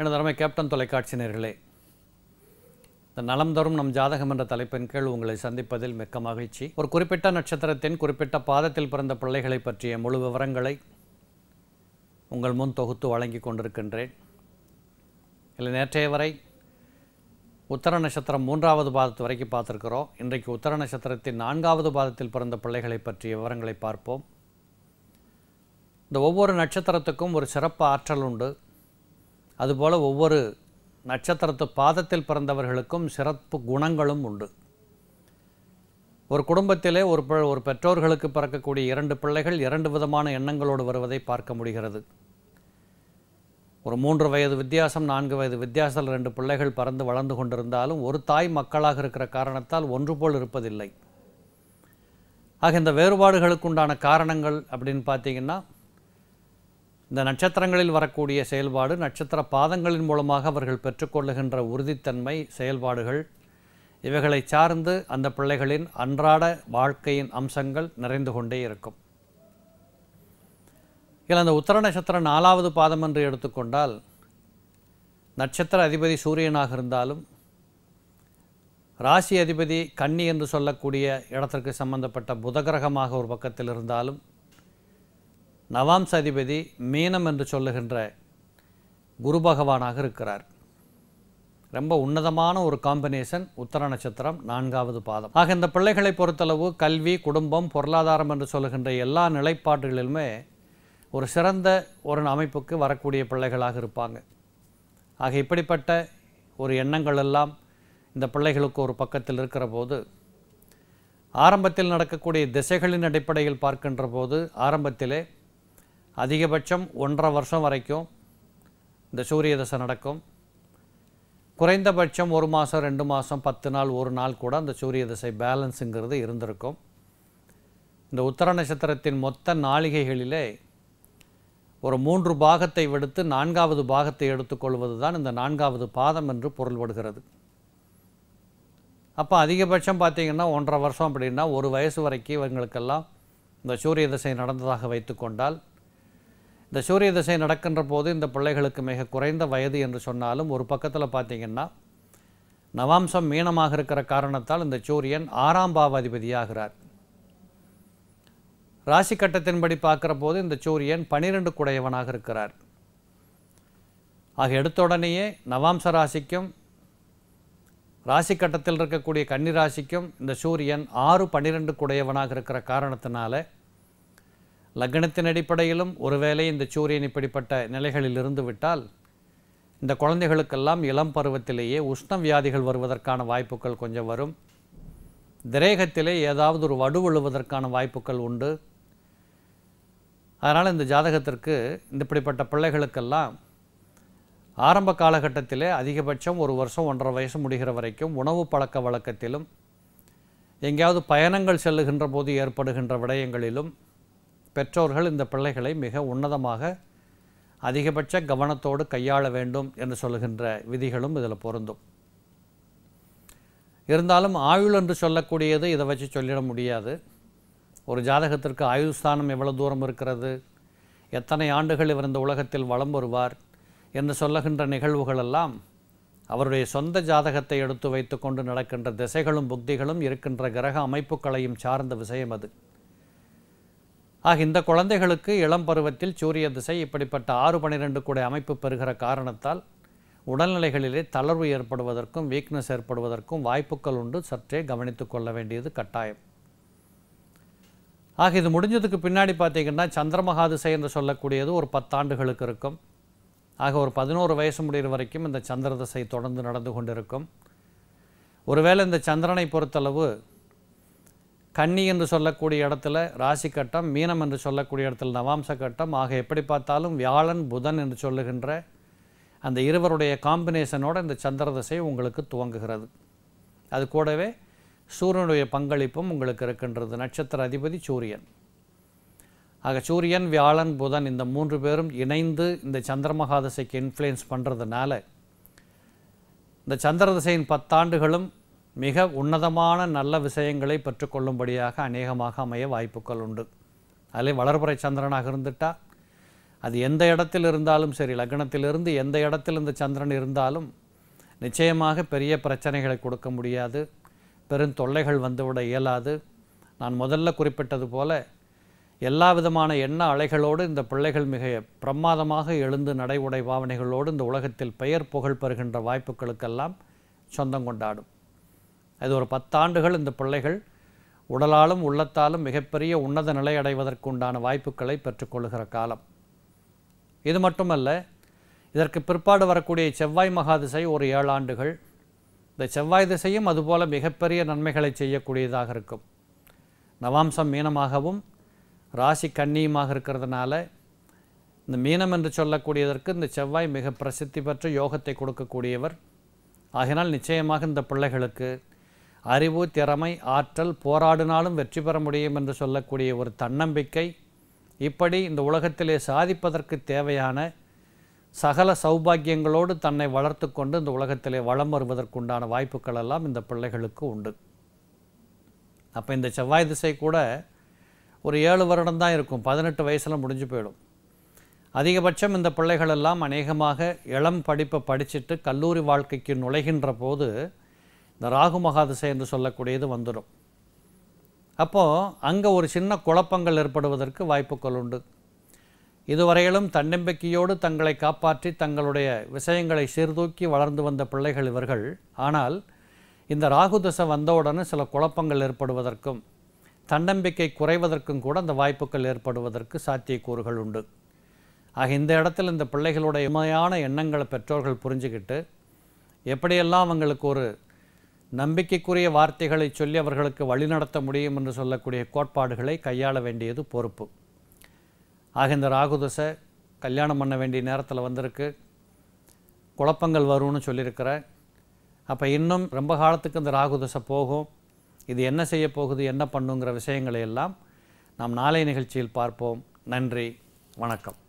எனது அருமை கேப்டன் தொலைக்காட்சி நேர்களே இந்த நலம் தரும் நம் ஜாதகம் என்ற தலைப்பின் கீழ் உங்களை சந்திப்பதில் மிக்க மகிழ்ச்சி ஒரு குறிப்பிட்ட நட்சத்திரத்தின் குறிப்பிட்ட பாதத்தில் பிறந்த பிள்ளைகளை பற்றிய முழு விவரங்களை உங்கள் முன் தொகுத்து வழங்கி கொண்டிருக்கின்றேன் இல்லை நேற்றைய வரை உத்தர நட்சத்திரம் மூன்றாவது பாதத்து வரைக்கும் பார்த்துருக்கிறோம் இன்றைக்கு உத்தர நட்சத்திரத்தின் நான்காவது பாதத்தில் பிறந்த பிள்ளைகளை பற்றிய விவரங்களை பார்ப்போம் இந்த ஒவ்வொரு நட்சத்திரத்துக்கும் ஒரு சிறப்பு ஆற்றல் உண்டு அதுபோல் ஒவ்வொரு நட்சத்திரத்து பாதத்தில் பிறந்தவர்களுக்கும் சிறப்பு குணங்களும் உண்டு ஒரு குடும்பத்திலே ஒரு ஒரு பெற்றோர்களுக்கு பிறக்கக்கூடிய இரண்டு பிள்ளைகள் இரண்டு விதமான எண்ணங்களோடு வருவதை பார்க்க முடிகிறது ஒரு மூன்று வயது வித்தியாசம் நான்கு வயது வித்தியாசத்தில் ரெண்டு பிள்ளைகள் பறந்து வளர்ந்து கொண்டிருந்தாலும் ஒரு தாய் மக்களாக இருக்கிற காரணத்தால் ஒன்று போல் இருப்பதில்லை ஆக இந்த வேறுபாடுகளுக்குண்டான காரணங்கள் அப்படின்னு பார்த்தீங்கன்னா இந்த நட்சத்திரங்களில் வரக்கூடிய செயல்பாடு நட்சத்திர பாதங்களின் மூலமாக அவர்கள் பெற்றுக்கொள்ளுகின்ற உறுதித்தன்மை செயல்பாடுகள் இவைகளை சார்ந்து அந்த பிள்ளைகளின் அன்றாட வாழ்க்கையின் அம்சங்கள் நிறைந்து கொண்டே இருக்கும் இதில் அந்த உத்தர நட்சத்திரம் நாலாவது பாதம் என்று எடுத்துக்கொண்டால் நட்சத்திர அதிபதி சூரியனாக இருந்தாலும் ராசி அதிபதி கன்னி என்று சொல்லக்கூடிய இடத்திற்கு சம்பந்தப்பட்ட புதகிரகமாக ஒரு பக்கத்தில் இருந்தாலும் நவாம்ச அதிபதி மீனம் என்று சொல்லுகின்ற குரு பகவானாக இருக்கிறார் ரொம்ப உன்னதமான ஒரு காம்பினேஷன் உத்தர நட்சத்திரம் நான்காவது பாதம் ஆக இந்த பிள்ளைகளை பொறுத்தளவு கல்வி குடும்பம் பொருளாதாரம் என்று சொல்லுகின்ற எல்லா நிலைப்பாடுகளிலுமே ஒரு சிறந்த ஒரு அமைப்புக்கு வரக்கூடிய பிள்ளைகளாக இருப்பாங்க ஆக இப்படிப்பட்ட ஒரு எண்ணங்கள் எல்லாம் இந்த பிள்ளைகளுக்கு ஒரு பக்கத்தில் இருக்கிற போது ஆரம்பத்தில் நடக்கக்கூடிய திசைகளின் அடிப்படையில் பார்க்கின்ற போது ஆரம்பத்திலே அதிகபட்சம் ஒன்றரை வருஷம் வரைக்கும் இந்த சூரிய தசை நடக்கும் குறைந்தபட்சம் ஒரு மாதம் ரெண்டு மாதம் பத்து நாள் ஒரு நாள் கூட அந்த சூரிய தசை பேலன்ஸுங்கிறது இருந்திருக்கும் இந்த உத்தர நட்சத்திரத்தின் மொத்த நாளிகைகளிலே ஒரு மூன்று பாகத்தை விடுத்து நான்காவது பாகத்தை எடுத்துக்கொள்வது தான் இந்த நான்காவது பாதம் என்று பொருள்படுகிறது அப்போ அதிகபட்சம் பார்த்திங்கன்னா ஒன்றரை வருஷம் அப்படின்னா ஒரு வயசு வரைக்கும் இவங்களுக்கெல்லாம் இந்த சூரிய திசை நடந்ததாக வைத்து கொண்டால் இந்த சூரிய திசை நடக்கின்ற போது இந்த பிள்ளைகளுக்கு மிக குறைந்த வயது என்று சொன்னாலும் ஒரு பக்கத்தில் பார்த்தீங்கன்னா நவாம்சம் மீனமாக இருக்கிற காரணத்தால் இந்த சூரியன் ஆறாம் பாவாதிபதியாகிறார் ராசி கட்டத்தின்படி பார்க்குற போது இந்த சூரியன் பனிரெண்டு குடையவனாக இருக்கிறார் ஆக எடுத்த உடனேயே நவாம்ச ராசிக்கும் ராசி கட்டத்தில் இருக்கக்கூடிய கன்னி ராசிக்கும் இந்த சூரியன் ஆறு பன்னிரெண்டு குடையவனாக இருக்கிற காரணத்தினால லக்னத்தின் அடிப்படையிலும் ஒருவேளை இந்த சூரியன் இப்படிப்பட்ட நிலைகளில் இருந்து விட்டால் இந்த குழந்தைகளுக்கெல்லாம் இளம் பருவத்திலேயே உஷ்ணம் வியாதிகள் வருவதற்கான வாய்ப்புகள் கொஞ்சம் வரும் திரேகத்திலே ஏதாவது ஒரு வடு விழுவதற்கான வாய்ப்புகள் உண்டு அதனால் இந்த ஜாதகத்திற்கு இந்த இப்படிப்பட்ட பிள்ளைகளுக்கெல்லாம் ஆரம்ப காலகட்டத்திலே அதிகபட்சம் ஒரு வருஷம் ஒன்றரை வயசு முடிகிற வரைக்கும் உணவு பழக்க வழக்கத்திலும் எங்கேயாவது பயணங்கள் செல்லுகின்ற போது ஏற்படுகின்ற விடயங்களிலும் பெற்றோர்கள் இந்த பிள்ளைகளை மிக உன்னதமாக அதிகபட்ச கவனத்தோடு கையாள வேண்டும் என்று சொல்கின்ற விதிகளும் இதில் பொருந்தும் இருந்தாலும் ஆயுள் என்று சொல்லக்கூடியது இதை வச்சு சொல்லிட முடியாது ஒரு ஜாதகத்திற்கு ஸ்தானம் எவ்வளோ தூரம் இருக்கிறது எத்தனை ஆண்டுகள் இவர் இந்த உலகத்தில் வளம் வருவார் என்று சொல்லுகின்ற நிகழ்வுகளெல்லாம் அவருடைய சொந்த ஜாதகத்தை எடுத்து வைத்துக்கொண்டு நடக்கின்ற திசைகளும் புக்திகளும் இருக்கின்ற கிரக அமைப்புகளையும் சார்ந்த விஷயம் அது ஆக இந்த குழந்தைகளுக்கு இளம் பருவத்தில் சூரிய திசை இப்படிப்பட்ட ஆறு பனிரெண்டு கூட அமைப்பு பெறுகிற காரணத்தால் உடல்நிலைகளிலே தளர்வு ஏற்படுவதற்கும் வீக்னஸ் ஏற்படுவதற்கும் வாய்ப்புகள் உண்டு சற்றே கவனித்து கொள்ள வேண்டியது கட்டாயம் ஆக இது முடிஞ்சதுக்கு பின்னாடி பார்த்திங்கன்னா சந்திரமகா திசை என்று சொல்லக்கூடியது ஒரு பத்தாண்டுகளுக்கு இருக்கும் ஆக ஒரு பதினோரு வயசு முடிகிற வரைக்கும் இந்த சந்திர திசை தொடர்ந்து நடந்து கொண்டிருக்கும் ஒருவேளை இந்த சந்திரனை பொறுத்தளவு கன்னி என்று சொல்லக்கூடிய இடத்துல ராசி கட்டம் மீனம் என்று சொல்லக்கூடிய இடத்துல நவாம்ச கட்டம் ஆக எப்படி பார்த்தாலும் வியாழன் புதன் என்று சொல்லுகின்ற அந்த இருவருடைய காம்பினேஷனோட இந்த சந்திர திசை உங்களுக்கு துவங்குகிறது அது கூடவே சூரியனுடைய பங்களிப்பும் உங்களுக்கு இருக்கின்றது நட்சத்திர அதிபதி சூரியன் ஆக சூரியன் வியாழன் புதன் இந்த மூன்று பேரும் இணைந்து இந்த சந்திர மகாதசைக்கு இன்ஃப்ளூயன்ஸ் பண்ணுறதுனால இந்த சந்திர திசையின் பத்தாண்டுகளும் மிக உன்னதமான நல்ல விஷயங்களை பெற்றுக்கொள்ளும்படியாக அநேகமாக அமைய வாய்ப்புகள் உண்டு அதில் வளர்புறை சந்திரனாக இருந்துட்டால் அது எந்த இடத்தில் இருந்தாலும் சரி லக்னத்திலிருந்து எந்த இடத்தில் இந்த சந்திரன் இருந்தாலும் நிச்சயமாக பெரிய பிரச்சனைகளை கொடுக்க முடியாது பெரும் தொல்லைகள் வந்துவிட இயலாது நான் முதல்ல குறிப்பிட்டது போல எல்லா விதமான எண்ண அலைகளோடு இந்த பிள்ளைகள் மிக பிரமாதமாக எழுந்து நடை உடை பாவனைகளோடு இந்த உலகத்தில் பெயர் புகழ் பெறுகின்ற வாய்ப்புகளுக்கெல்லாம் சொந்தம் கொண்டாடும் அது ஒரு பத்தாண்டுகள் இந்த பிள்ளைகள் உடலாலும் உள்ளத்தாலும் மிகப்பெரிய உன்னத நிலை அடைவதற்குண்டான வாய்ப்புகளை பெற்றுக்கொள்கிற காலம் இது மட்டுமல்ல இதற்கு பிற்பாடு வரக்கூடிய செவ்வாய் மகாதிசை ஒரு ஏழு ஆண்டுகள் இந்த செவ்வாய் திசையும் அதுபோல் மிகப்பெரிய நன்மைகளை செய்யக்கூடியதாக இருக்கும் நவாம்சம் மீனமாகவும் ராசி கண்ணியுமாக இருக்கிறதுனால இந்த மீனம் என்று சொல்லக்கூடியதற்கு இந்த செவ்வாய் மிக பிரசித்தி பெற்ற யோகத்தை கொடுக்கக்கூடியவர் ஆகினால் நிச்சயமாக இந்த பிள்ளைகளுக்கு அறிவு திறமை ஆற்றல் போராடினாலும் வெற்றி பெற முடியும் என்று சொல்லக்கூடிய ஒரு தன்னம்பிக்கை இப்படி இந்த உலகத்திலே சாதிப்பதற்கு தேவையான சகல சௌபாகியங்களோடு தன்னை வளர்த்து கொண்டு இந்த உலகத்திலே வளம் வருவதற்குண்டான வாய்ப்புகள் எல்லாம் இந்த பிள்ளைகளுக்கு உண்டு அப்போ இந்த செவ்வாய் திசை கூட ஒரு ஏழு வருடம் தான் இருக்கும் பதினெட்டு வயசில் முடிஞ்சு போயிடும் அதிகபட்சம் இந்த பிள்ளைகள் எல்லாம் அநேகமாக இளம் படிப்பை படிச்சுட்டு கல்லூரி வாழ்க்கைக்கு நுழைகின்ற போது இந்த ராகு மகாதிசை என்று சொல்லக்கூடியது வந்துடும் அப்போது அங்கே ஒரு சின்ன குழப்பங்கள் ஏற்படுவதற்கு வாய்ப்புகள் உண்டு இதுவரையிலும் தன்னம்பிக்கையோடு தங்களை காப்பாற்றி தங்களுடைய விஷயங்களை சீர்தூக்கி வளர்ந்து வந்த பிள்ளைகள் இவர்கள் ஆனால் இந்த ராகு திசை வந்தவுடனே சில குழப்பங்கள் ஏற்படுவதற்கும் தன்னம்பிக்கை குறைவதற்கும் கூட அந்த வாய்ப்புகள் ஏற்படுவதற்கு சாத்தியக்கூறுகள் உண்டு ஆக இந்த இடத்தில் இந்த பிள்ளைகளுடைய உண்மையான எண்ணங்களை பெற்றோர்கள் புரிஞ்சுக்கிட்டு எப்படியெல்லாம் அவங்களுக்கு ஒரு நம்பிக்கைக்குரிய வார்த்தைகளை சொல்லி அவர்களுக்கு வழிநடத்த முடியும் என்று சொல்லக்கூடிய கோட்பாடுகளை கையாள வேண்டியது பொறுப்பு ஆக இந்த ராகுதசை கல்யாணம் பண்ண வேண்டிய நேரத்தில் வந்திருக்கு குழப்பங்கள் வரும்னு சொல்லியிருக்கிற அப்போ இன்னும் ரொம்ப காலத்துக்கு இந்த ராகுதசை போகும் இது என்ன செய்ய போகுது என்ன பண்ணுங்கிற விஷயங்களை எல்லாம் நாம் நாளை நிகழ்ச்சியில் பார்ப்போம் நன்றி வணக்கம்